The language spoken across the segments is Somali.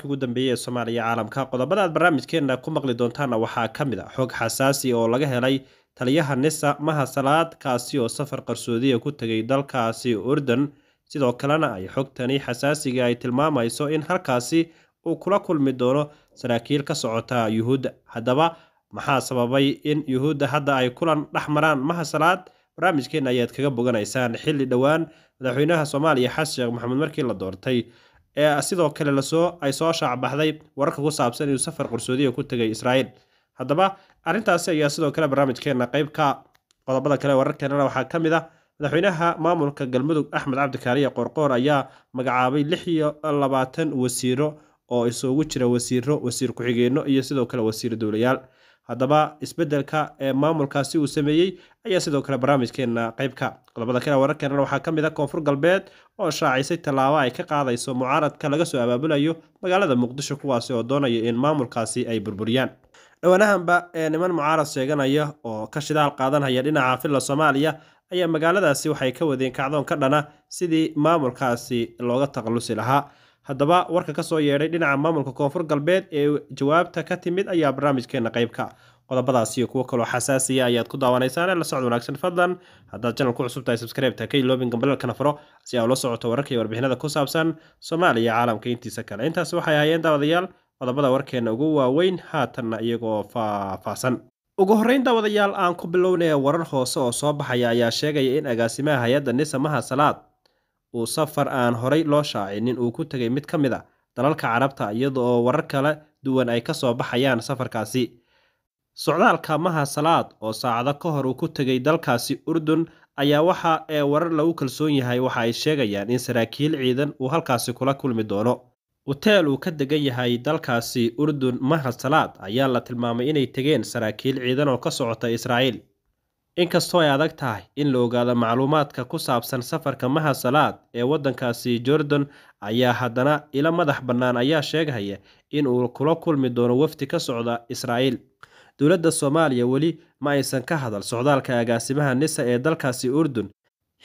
wararka ugu dambeeya ee soomaaliya caalamka qodobada aad barnaamijkeenna ku maqli doontaanna waxaa ka mid a ah xog xasaasi oo laga helay taliyaha nisa maha salaad kaasi oo safar qarsoodiya ah ku tegay dalkaasi urdun sidoo kalena ay xogtani xasaasiga ay tilmaamayso in halkaasi uu kula kulmi doono saraakiil ka socota yuhuudda haddaba maxaa sababay in yuhuudda hadda ay kulan dhex maraan maha salaad barnaamijkeenna ayaad kaga boganaysaan xilli dhowaan madaxweynaha soomaaliya xasan sheekh maxamuud markii la doortay ee sidoo kale lasoo ay soo shaacbaxday wararka ku saabsan inuu safar qarsoodiya ku tegay israa'iil haddaba arrintaasi ayaa sidoo kale barnaamijkeenna qaybka qodobada kale wararkeenana waxaa ka mid a ah madaxweynaha maamulka galmudug axmed cabdikaariya qoorqoor ayaa magacaabay lix iyo labaatan wasiiro oo isugu jira wasiiro wasiir ku-xigeenno iyo sidoo kale wasiir dowlayaal haddaba isbeddelka ee maamulkaasi uu sameeyey ayaa sidoo kale barnaamijkeena qeybka ah. qodobada kale wararkeenana waxaa ka mid a ah koonfur galbeed oo shaacisay tallaabo ay ka qaadayso mucaaradka laga soo abaabulayo magaalada muqdisho kuwaasi oo doonaya in maamulkaasi ay burburiyaan dhowaanahanba ee niman mucaarad sheeganaya oo ka shidaal qaadanaya dhinaca filla soomaaliya ayaa magaaladaasi waxay ka wadeen kacdoon ka dhana sidii maamulkaasi looga takhalusi lahaa haddaba warka ka soo yeedhay dhinaca maamulka koonfur galbeed ee jawaabta ka timid ayaa barnaamijkeena qaybka ah. qodobadaas iyo kuwo kaloo xasaasiya ayaad ku daawanaysaan la socod wanaagsan fadlan haddaad janalku cusub tahay subskribeta ka iloobin gambalalkana faro si aa ula socoto wararka iyo warbixinada ku saabsan soomaaliya caalamka intiisa kale intaas waxay ahaayeen daawadayaal qodobada warkeenna ugu waaweyn haatanna iyagoo faahfaahsan ugu horreyn daawadayaal aan ku bilownaya warar hoose oo soo baxaya ayaa sheegaya in agaasimaha hay-adda nisamaha salaad uu safar aan horay loo shaacinin uu ku tegay mid ka mid a ah dalalka carabta iyada oo warar kala duwan ay ka soo baxayaan safarkaasi socdaalka maha salaad oo saacado ka hor uu ku tegay dalkaasi urdun ayaa waxa ee warar lagu kalsoon yahay waxa ay sheegayaan in saraakiil ciidan uu halkaasi kula kulmi doono huteel uu ka degan yahay dalkaasi urdun mahad salaad ayaa la tilmaamay inay tegeen saraakiil ciidan oo ka socota israa'iil inkastoo ay adag tahay in la ogaado macluumaadka ku saabsan safarka maha salaad ee waddankaasi jordan ayaa haddana ila madax bannaan ayaa sheegaya in uu kula kulmi doono wafdi ka socda israa'iil dowladda soomaaliya weli ma aysan ka hadal socdaalka agaasimaha nisa ee dalkaasi urdun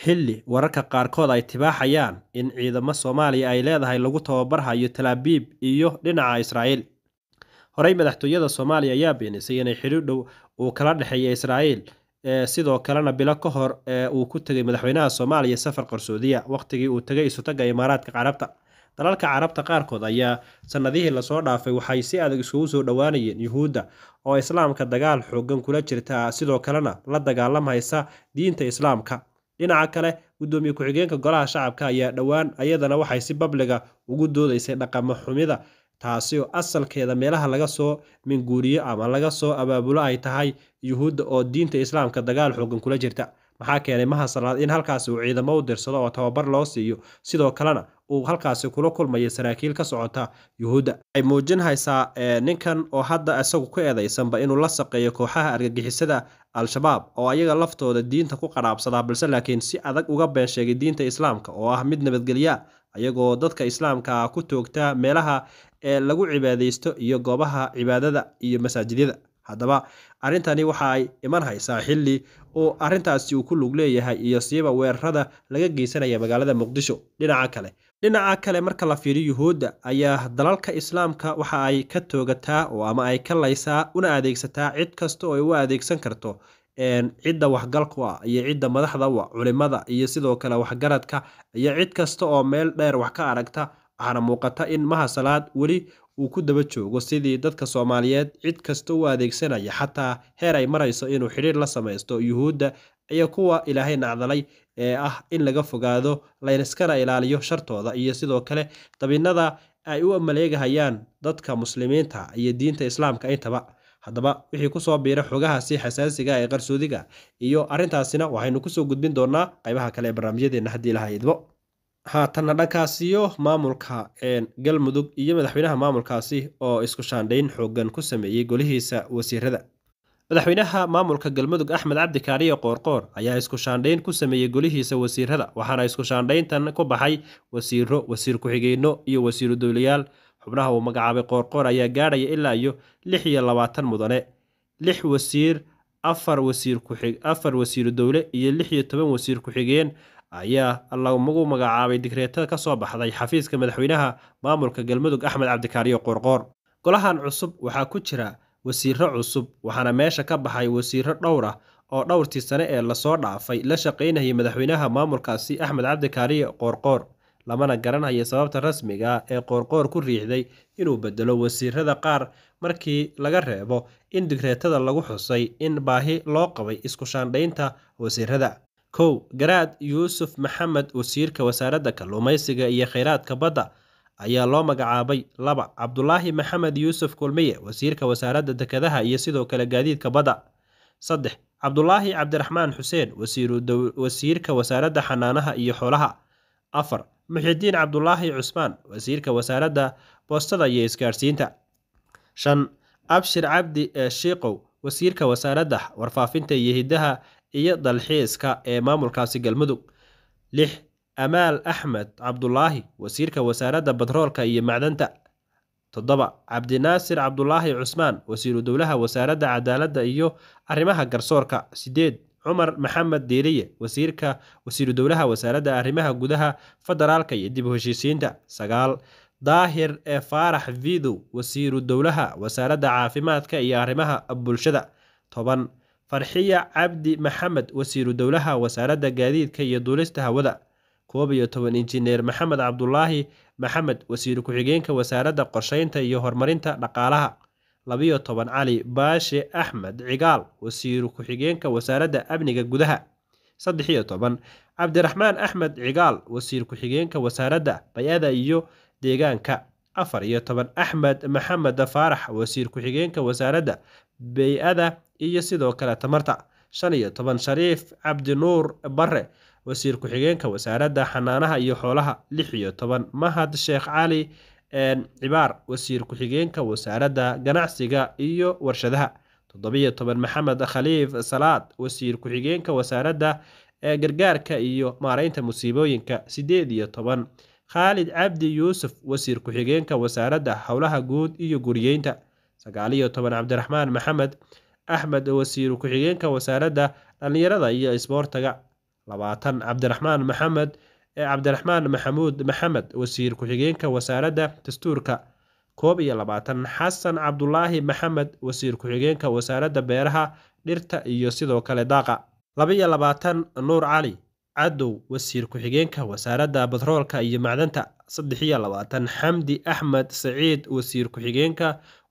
xilli wararka qaarkood ay tibaaxayaan in ciidamo soomaaliya ay leedahay lagu tababarhayo talaabiib iyo dhinaca israa'iil horey madaxtooyada soomaaliya ayaa beenisay inay xidhi uu kala dhexeeya israa'iil sidoo kalena bilo ka hor ee uu ku tegay madaxweynaha soomaaliya safar qarsoodiya waqtigii uu tegay isu-tagga imaaraadka carabta dalalka carabta qaarkood ayaa sanadihii lasoo dhaafay waxay si adag isugu soo dhowaanayeen yuhuudda oo islaamka dagaal xooggan kula jirta sidoo kalena la dagaalamaysa diinta islaamka dhinaca kale gudoomiye ku-xigeenka golaha shacabka ayaa dhowaan ayadana waxay si babliga ugu doodaysay dhaqamo xumida taasi oo asalkeeda meelaha laga soo minguuriyo ama laga soo abaabulo ay tahay yuhuudda oo diinta islaamka dagaal xoogan kula jirta maxaa keenay maha in halkaasi uu ciidamo u dirsado oo tababar loo siiyo sidoo kalena uu halkaasi kula kulmayo saraakiil ka socota yuhuudda waxay muujinhaysaa eh, ninkan oo hadda isagu ku eedaysanba inuu la saqeeyo kooxaha argagixisada al-shabaab oo ayaga laftooda diinta ku qaraabsadaa balse laakiin si adag uga been sheegay diinta islaamka oo ah mid nabadgelya ayagoo dadka islaamka ku toogta meelaha ee lagu cibaadaysto iyo goobaha cibaadada iyo masaajidyada haddaba arrintani waxaay iman haysaa xilli uu arrintaasi uu ku lug leeyahay iyo siiba weerarada laga geysanaya magaalada muqdisho dhinaca kale dhinaca kale marka la fiiriyo yuhuudda ayaa dalalka islaamka waxa ay ka toogataa oo ama ay ka laysaa una adeegsataa cid kasta oo ay u adeegsan karto cidda waxgalku ah iyo cidda madaxda culimada iyo sidoo kale waxgaradka iyo cid kasta oo meel dheer wax ka aragta waxaana muuqata in maha salaad weli uu ku daba joogo sidii dadka soomaaliyeed cid kasta u adeegsanaya xataa heer ay marayso inuu xidhiir la samaysto yuhuudda iyo kuwa ilaahay nacdalay ee ah in laga fogaado layniskana ilaaliyo shartooda iyo sidoo kale dabinada ay u maleegahayaan dadka muslimiinta iyo diinta islaamka intaba haddaba wixii ku kusoo biira xogahaasi xasaasiga ah ee qarsoodiga iyo arrintaasina waxaynu kusoo gudbin doonaa qaybaha kale ee barnaamijyadeena haddii ilaha idmo haatanna dhankaasi maamulka galmudug iyo madaxweynaha maamulkaasi oo isku shaandhayn xoogan ku sameeyey golihiisa wasiirada madaxweynaha maamulka galmudug axmed cabdi kaariyo qoorqoor ayaa isku shaandhayn ku sameeyey golihiisa wasiirada waxaana isku shaandhayntan ku baxay wasiiro wasiir ku-xigeenno iyo wasiiru dowlayaal xubnaha uu magacaabay qoorqoor ayaa gaadhaya ilaa iyo lix iyo labaatan mudane lix wasiir afar wasiir ku-afar wasiiru dowle iyo lix iyo toban wasiir ku-xigeen ayaa lagumagu magacaabay digreetada ka soo baxday xafiiska madaxweynaha maamulka galmudug axmed cabdikaariyo qoorqoor golahan cusub waxaa ku jira wasiiro cusub waxaana meesha ka baxay wasiiro dhowr ah oo dhowrtii sane ee lasoo dhaafay la shaqaynayay madaxweynaha maamulkaasi axmed cabdikaariyo qoorqoor lamana garanhaya sababta rasmiga ah ee qoorqoor ku riixday inuu bedelo wasiirada qaar markii laga reebo in digreetada lagu xusay in baahi loo qabay isku shaandhaynta wasiirada kow garaad yuusuf maxamed wasiirka wasaaradda kalluumaysiga iyo kheyraadka badda ayaa loo magacaabay laba cabdulaahi maxamed yuusuf kulmiye wasiirka wasaaradda dekedaha iyo sidoo kale gaadiidka badda saddex cabdulaahi cabdiraxmaan xuseen wasiirka wasaaradda xanaanaha iyo xoolaha afar muxidiin cabdulaahi cusmaan wasiirka wasaaradda boostada iyo isgaadhsiinta shan abshir cabdi ee shiikow wasiirka wasaaradda warfaafinta iyo hiddaha iyo dalxiiska ee maamulkaasi galmudug lix amaal axmed cabdulaahi wasiirka wasaaradda batroolka iyo macdanta toddoba cabdinaasir cabdulaahi cusmaan wasiiru dowlaha wasaaradda cadaaladda iyo arrimaha garsoorka sideed cumar maxamed diiriye wasiirka wasiiru dowlaha wasaaradda arrimaha gudaha federaalka iyo dib u heshiisiinta sagaal daahir ee faarax vidow wasiiru dowlaha wasaaradda caafimaadka iyo arrimaha bulshada toban farxiya cabdi maxamed wasiiru dowlaha wasaaradda gaadiidka iyo duulista hawada koob iyo toban injineer maxamed cabdulaahi maxamed wasiiru ku-xigeenka wasaaradda qorsheynta iyo horumarinta dhaqaalaha labiyo toban cali baashe axmed cigaal wasiiru ku-xigeenka wasaaradda amniga gudaha saddex iyo toban cabdiraxmaan axmed cigaal wasiir ku-xigeenka wasaaradda bay-ada iyo deegaanka afar iyo toban axmed maxamed faarax wasiir ku-xigeenka wasaaradda bey-ada iyo sidoo kale tamarta shan iyo toban shariif cabdi nuur bare wasiir ku-xigeenka wasaaradda xanaanaha iyo xoolaha lix iyo toban mahad sheekh cali cibaar wasiir ku-xigeenka wasaaradda ganacsiga iyo warshadaha toddobiyo toban maxamed khaliif salaad wasiir ku-xigeenka wasaaradda gargaarka iyo maareynta musiibooyinka sideed iyo toban khaalid cabdi yuusuf wasiir ku-xigeenka wasaaradda howlaha guud iyo guriyeynta sagaaliyo toban cabdiraxmaan maxamed axmed oo wasiiru ku-xigeenka wasaaradda dhallinyarada iyo isboortaga labaatan cabdiraxmaan maxamed ee cabdiraxmaan maxamuud maxamed wasiir ku-xigeenka wasaaradda dastuurka koob iyo labaatan xasan cabdulaahi maxamed wasiir ku-xigeenka wasaaradda beeraha dhirta iyo sidoo kale daaqa labaiyo labaatan nuur cali cadow wasiir ku-xigeenka wasaaradda batroolka iyo macdanta saddex iyo labaatan xamdi axmed saciid wasiir ku-xigeenka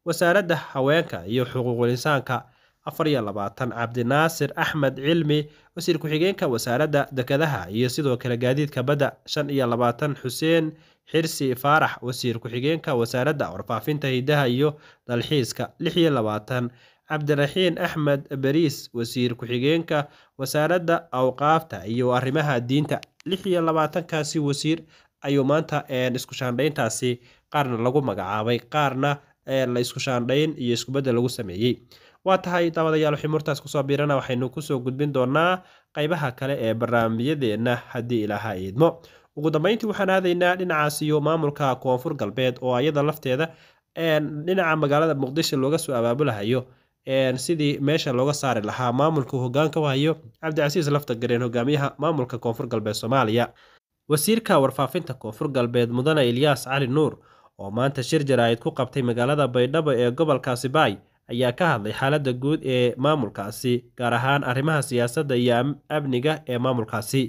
wasaaradda haweenka iyo xuquuqul insaanka afar iyo labaatan cabdinaasir axmed cilmi wasiir ku-xigeenka wasaaradda dekedaha iyo sidoo kale gaadiidka badda shan iyo labaatan xuseen xirsi faarax wasiir ku-xigeenka wasaaradda warfaafinta hidaha iyo dalxiiska lix iyo labaatan cabdiraxiin axmed bariis wasiir ku-xigeenka wasaaradda awqaafta iyo arrimaha diinta lix iyo labaatankaasi wasiir ayuu maanta isku shaandhayntaasi qaarna lagu magacaabay qaarna la isku shaandhayn iyo iskubedel lagu sameeyey waa tahay daawadayaal xumurtaas kusoo biirana waxaynu kusoo gudbin doonaa qaybaha kale ee barnaamijyadeenna haddii ilaaha iidmo ugu dambayntii waxaan aadaynaa dhinacaasiyo maamulka koonfur galbeed oo ayada lafteeda dhinaca magaalada muqdisho looga soo abaabulahayo sidii meesha looga saari lahaa maamulka hogaanka wahayo cabdicasiis gareen hogaamiyaha maamulka koonfur galbeed soomaaliya wasiirka warfaafinta koonfur galbeed mudane ilyaas cali nuur oo maanta shir jaraa'id ku qabtay magaalada baydhabo ee gobolkaasi baay ayaa ka hadlay xaaladda guud ee maamulkaasi gaar ahaan arrimaha siyaasadda iyo amniga ee maamulkaasi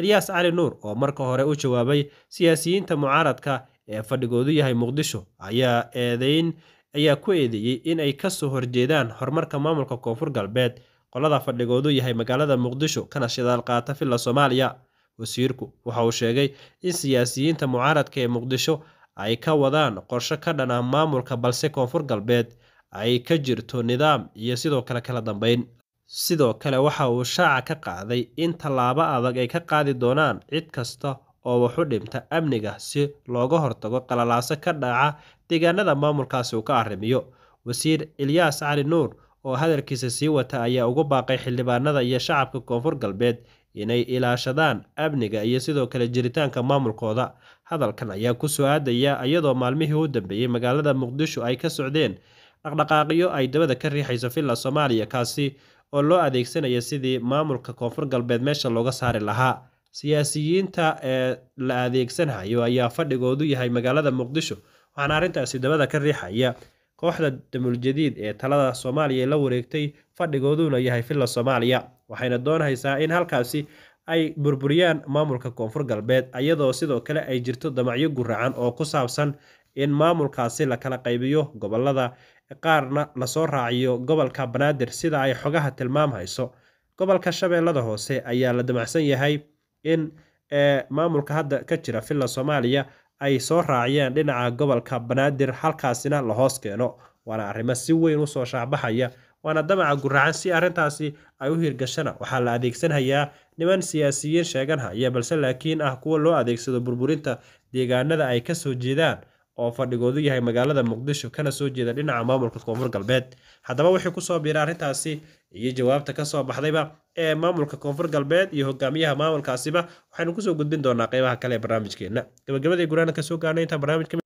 ilyaas cali nuur oo marka hore u jawaabay siyaasiyiinta mucaaradka ee fadhigoodu yahay muqdisho ayaa eedeyn ayaa ku eedeeyey inay ka soo horjeedaan horumarka maamulka koonfur galbeed qolada fadhigoodu yahay magaalada muqdisho kana shidaal qaata filla soomaaliya wasiirku waxa uu sheegay in siyaasiyiinta mucaaradka ee muqdisho ay ka wadaan qorsho ka dhan ah maamulka balse koonfur galbeed ay ka jirto nidaam iyo sidoo kale kala dambayn sidoo kale waxa uu shaaca ka qaaday in tallaabo adag ay ka qaadi doonaan cid kasta oo waxu dhimta amniga si looga hortago qalalaaso ka dhaca deegaanada maamulkaasi uu ka arrimiyo wasiir ilyaas cali nuur oo hadalkiisa sii wata ayaa ugu baaqay xildhibaanada iyo shacabka koonfur galbeed inay ilaashadaan amniga iyo sidoo kale jiritaanka maamulkooda hadalkan ayaa ku soo aadaya iyadoo maalmihii u dambeeyey magaalada muqdisho ay ka socdeen dhaqdhaqaaqyo ay dabada ka riixayso villa soomaaliya kaasi oo loo adeegsanaya sidii maamulka koonfur galbeed meesha looga saari lahaa siyaasiyiinta ee la adeegsanayo ayaa fadhigoodu yahay magaalada muqdisho waxaana arrintaasi dabada ka riixaya kooxda damuljadiid ee talada soomaaliya la wareegtay fadhigooduna yahay villa soomaaliya waxayna doonaysaa in halkaasi ay burburiyaan maamulka koonfur galbeed iyadoo sidoo kale ay jirto damacyo guracan oo ku saabsan in maamulkaasi la kala qaybiyo gobolada qaarna lasoo raaciyo gobolka banaadir sida ay xogaha tilmaamhayso gobolka shabeellada hoose ayaa la damacsan yahay in ee eh, maamulka hadda ka jira filla soomaaliya ay soo raaciyeen dhinaca gobolka banaadir halkaasina la hoos keeno waana arrimo si weyn usoo shaacbaxaya waana damaca guracan si arrintaasi ay u hirgashana waxaa la adeegsanhayaa niman siyaasiyiin sheeganha iyo balse laakiin ah kuwa loo adeegsado burburinta deegaanada ay ka soo jeedaan oo fadhigoodu yahay magaalada muqdisho kana soo jeeda dhinaca maamulka koonfur galbeed haddaba wixii kusoo biira arrintaasi iyo jawaabta kasoo baxdayba ee maamulka koonfur galbeed iyo hogaamiyaha maamulkaasiba waxaynu kusoo gudbin doonaa qeybaha kale ee barnaamijkeena gabagabadii gurana kasoo gaarnay intaan barnaamijka